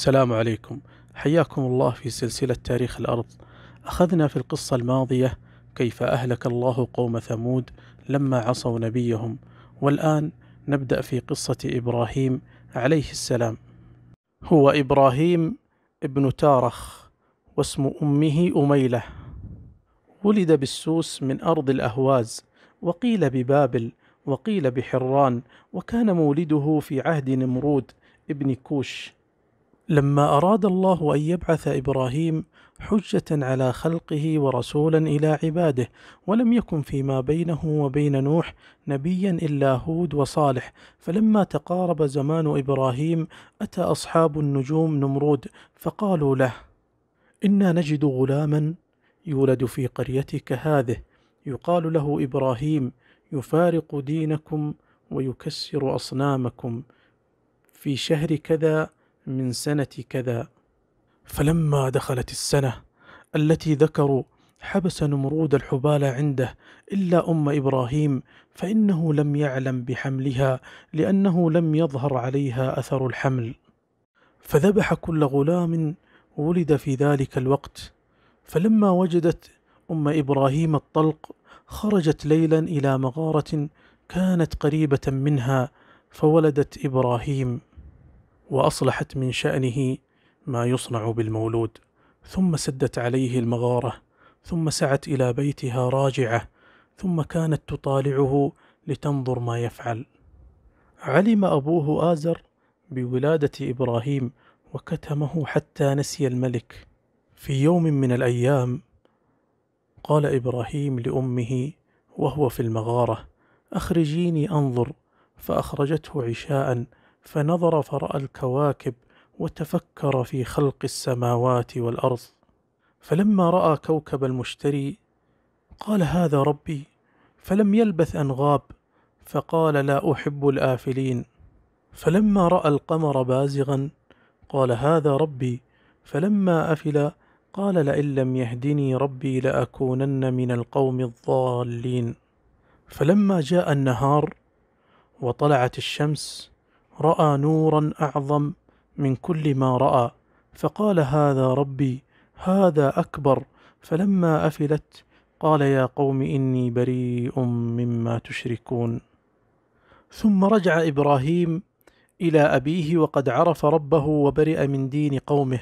السلام عليكم حياكم الله في سلسلة تاريخ الأرض أخذنا في القصة الماضية كيف أهلك الله قوم ثمود لما عصوا نبيهم والآن نبدأ في قصة إبراهيم عليه السلام هو إبراهيم ابن تارخ واسم أمه أميلة ولد بالسوس من أرض الأهواز وقيل ببابل وقيل بحران وكان مولده في عهد نمرود ابن كوش لما أراد الله أن يبعث إبراهيم حجة على خلقه ورسولا إلى عباده، ولم يكن فيما بينه وبين نوح نبيا إلا هود وصالح، فلما تقارب زمان إبراهيم أتى أصحاب النجوم نمرود، فقالوا له: إنا نجد غلاما يولد في قريتك هذه، يقال له إبراهيم يفارق دينكم ويكسر أصنامكم في شهر كذا من سنة كذا فلما دخلت السنة التي ذكروا حبس نمرود الحبال عنده إلا أم إبراهيم فإنه لم يعلم بحملها لأنه لم يظهر عليها أثر الحمل فذبح كل غلام ولد في ذلك الوقت فلما وجدت أم إبراهيم الطلق خرجت ليلا إلى مغارة كانت قريبة منها فولدت إبراهيم وأصلحت من شأنه ما يصنع بالمولود ثم سدت عليه المغارة ثم سعت إلى بيتها راجعة ثم كانت تطالعه لتنظر ما يفعل علم أبوه آزر بولادة إبراهيم وكتمه حتى نسي الملك في يوم من الأيام قال إبراهيم لأمه وهو في المغارة أخرجيني أنظر فأخرجته عشاء فنظر فراى الكواكب وتفكر في خلق السماوات والارض فلما راى كوكب المشتري قال هذا ربي فلم يلبث ان غاب فقال لا احب الافلين فلما راى القمر بازغا قال هذا ربي فلما افل قال لئن لم يهدني ربي لاكونن من القوم الضالين فلما جاء النهار وطلعت الشمس راى نورا اعظم من كل ما راى فقال هذا ربي هذا اكبر فلما افلت قال يا قوم اني بريء مما تشركون ثم رجع ابراهيم الى ابيه وقد عرف ربه وبرئ من دين قومه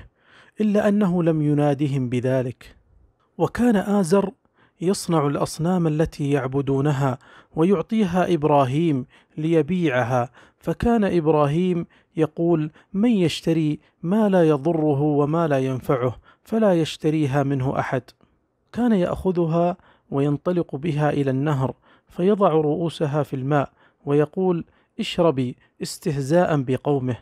الا انه لم ينادهم بذلك وكان ازر يصنع الاصنام التي يعبدونها ويعطيها ابراهيم ليبيعها فكان ابراهيم يقول من يشتري ما لا يضره وما لا ينفعه فلا يشتريها منه احد كان ياخذها وينطلق بها الى النهر فيضع رؤوسها في الماء ويقول اشربي استهزاء بقومه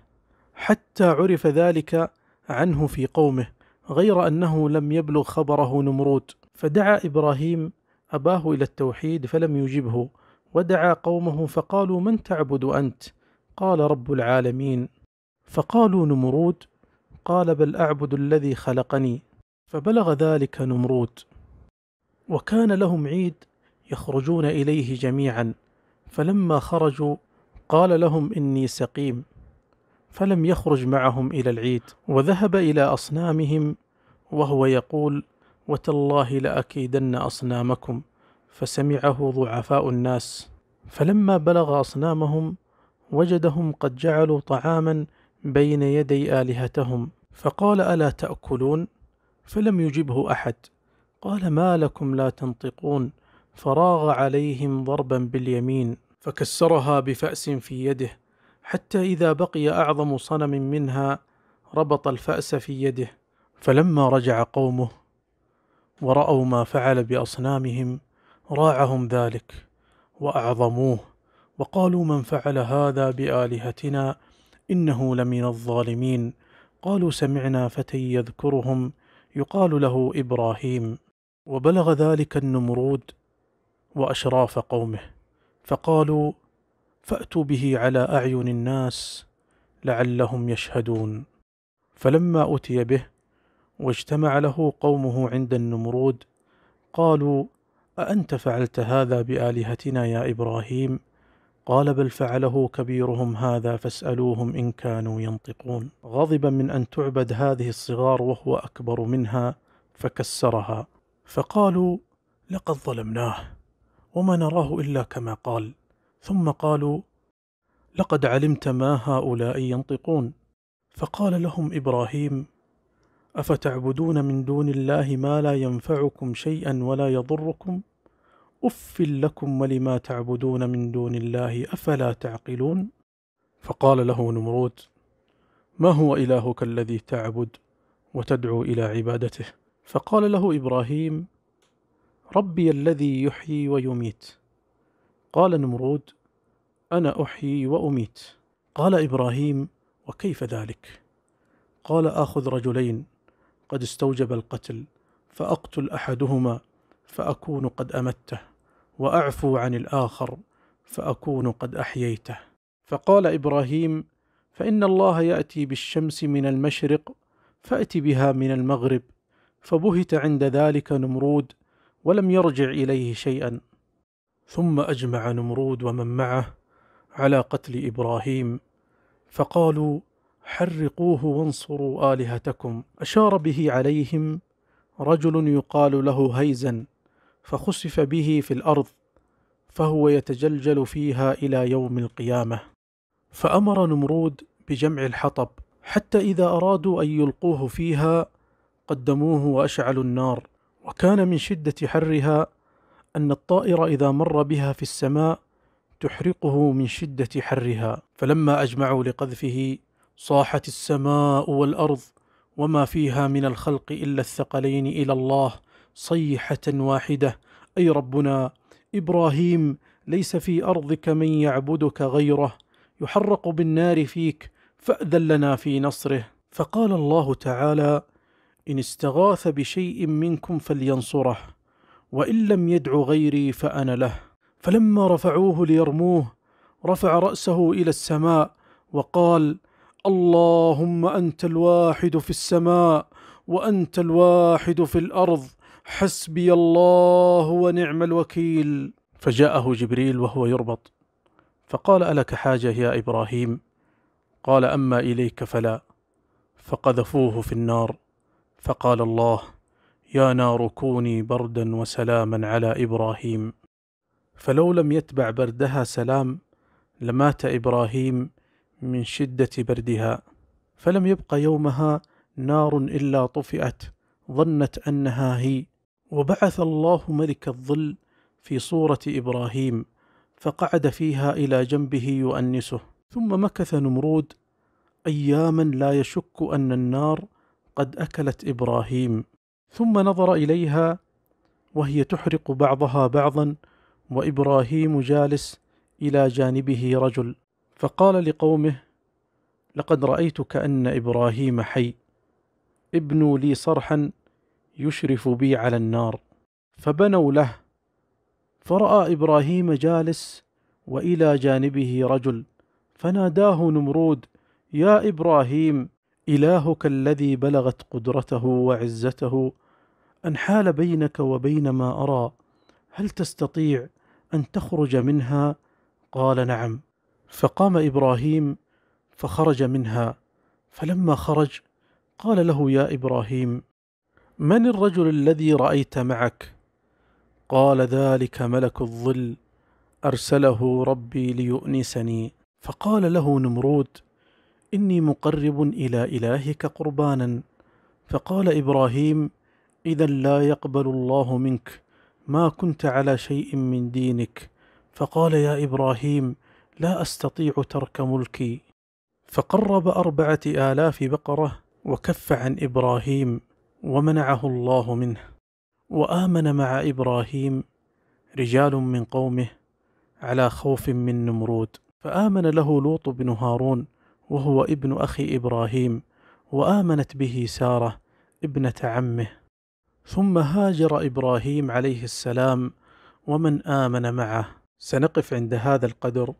حتى عرف ذلك عنه في قومه غير أنه لم يبلغ خبره نمرود فدعا إبراهيم أباه إلى التوحيد فلم يجبه ودعا قومه فقالوا من تعبد أنت قال رب العالمين فقالوا نمرود قال بل أعبد الذي خلقني فبلغ ذلك نمرود وكان لهم عيد يخرجون إليه جميعا فلما خرجوا قال لهم إني سقيم فلم يخرج معهم الى العيد وذهب الى اصنامهم وهو يقول وتالله لاكيدن اصنامكم فسمعه ضعفاء الناس فلما بلغ اصنامهم وجدهم قد جعلوا طعاما بين يدي الهتهم فقال الا تاكلون فلم يجبه احد قال ما لكم لا تنطقون فراغ عليهم ضربا باليمين فكسرها بفاس في يده حتى إذا بقي أعظم صنم منها ربط الفأس في يده فلما رجع قومه ورأوا ما فعل بأصنامهم راعهم ذلك وأعظموه وقالوا من فعل هذا بآلهتنا إنه لمن الظالمين قالوا سمعنا فتى يذكرهم يقال له إبراهيم وبلغ ذلك النمرود وأشراف قومه فقالوا فأتوا به على أعين الناس لعلهم يشهدون فلما أتي به واجتمع له قومه عند النمرود قالوا أأنت فعلت هذا بآلهتنا يا إبراهيم قال بل فعله كبيرهم هذا فاسألوهم إن كانوا ينطقون غضبا من أن تعبد هذه الصغار وهو أكبر منها فكسرها فقالوا لقد ظلمناه وما نراه إلا كما قال ثم قالوا لقد علمت ما هؤلاء ينطقون فقال لهم ابراهيم افتعبدون من دون الله ما لا ينفعكم شيئا ولا يضركم اف لكم ولما تعبدون من دون الله افلا تعقلون فقال له نمرود ما هو الهك الذي تعبد وتدعو الى عبادته فقال له ابراهيم ربي الذي يحيي ويميت قال نمرود انا احيي واميت قال ابراهيم وكيف ذلك قال اخذ رجلين قد استوجب القتل فاقتل احدهما فاكون قد امته واعفو عن الاخر فاكون قد احييته فقال ابراهيم فان الله ياتي بالشمس من المشرق فات بها من المغرب فبهت عند ذلك نمرود ولم يرجع اليه شيئا ثم اجمع نمرود ومن معه على قتل إبراهيم فقالوا حرقوه وانصروا آلهتكم أشار به عليهم رجل يقال له هيزا فخسف به في الأرض فهو يتجلجل فيها إلى يوم القيامة فأمر نمرود بجمع الحطب حتى إذا أرادوا أن يلقوه فيها قدموه وأشعلوا النار وكان من شدة حرها أن الطائر إذا مر بها في السماء تحرقه من شدة حرها فلما أجمعوا لقذفه صاحت السماء والأرض وما فيها من الخلق إلا الثقلين إلى الله صيحة واحدة أي ربنا إبراهيم ليس في أرضك من يعبدك غيره يحرق بالنار فيك فأذن لنا في نصره فقال الله تعالى إن استغاث بشيء منكم فلينصره وإن لم يدع غيري فأنا له فلما رفعوه ليرموه رفع راسه الى السماء وقال اللهم انت الواحد في السماء وانت الواحد في الارض حسبي الله ونعم الوكيل فجاءه جبريل وهو يربط فقال الك حاجه يا ابراهيم قال اما اليك فلا فقذفوه في النار فقال الله يا نار كوني بردا وسلاما على ابراهيم فلو لم يتبع بردها سلام لمات إبراهيم من شدة بردها فلم يبق يومها نار إلا طفئت ظنت أنها هي وبعث الله ملك الظل في صورة إبراهيم فقعد فيها إلى جنبه يؤنسه ثم مكث نمرود أياما لا يشك أن النار قد أكلت إبراهيم ثم نظر إليها وهي تحرق بعضها بعضا وابراهيم جالس الى جانبه رجل فقال لقومه لقد رايت كان ابراهيم حي ابنوا لي صرحا يشرف بي على النار فبنوا له فراى ابراهيم جالس والى جانبه رجل فناداه نمرود يا ابراهيم الهك الذي بلغت قدرته وعزته ان حال بينك وبين ما ارى هل تستطيع ان تخرج منها قال نعم فقام ابراهيم فخرج منها فلما خرج قال له يا ابراهيم من الرجل الذي رايت معك قال ذلك ملك الظل ارسله ربي ليؤنسني فقال له نمرود اني مقرب الى الهك قربانا فقال ابراهيم اذا لا يقبل الله منك ما كنت على شيء من دينك فقال يا إبراهيم لا أستطيع ترك ملكي فقرب أربعة آلاف بقرة وكف عن إبراهيم ومنعه الله منه وآمن مع إبراهيم رجال من قومه على خوف من نمرود فآمن له لوط بن هارون وهو ابن أخي إبراهيم وآمنت به سارة ابنة عمه ثم هاجر ابراهيم عليه السلام ومن امن معه سنقف عند هذا القدر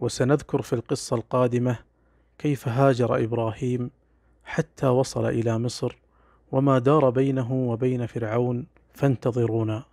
وسنذكر في القصه القادمه كيف هاجر ابراهيم حتى وصل الى مصر وما دار بينه وبين فرعون فانتظرونا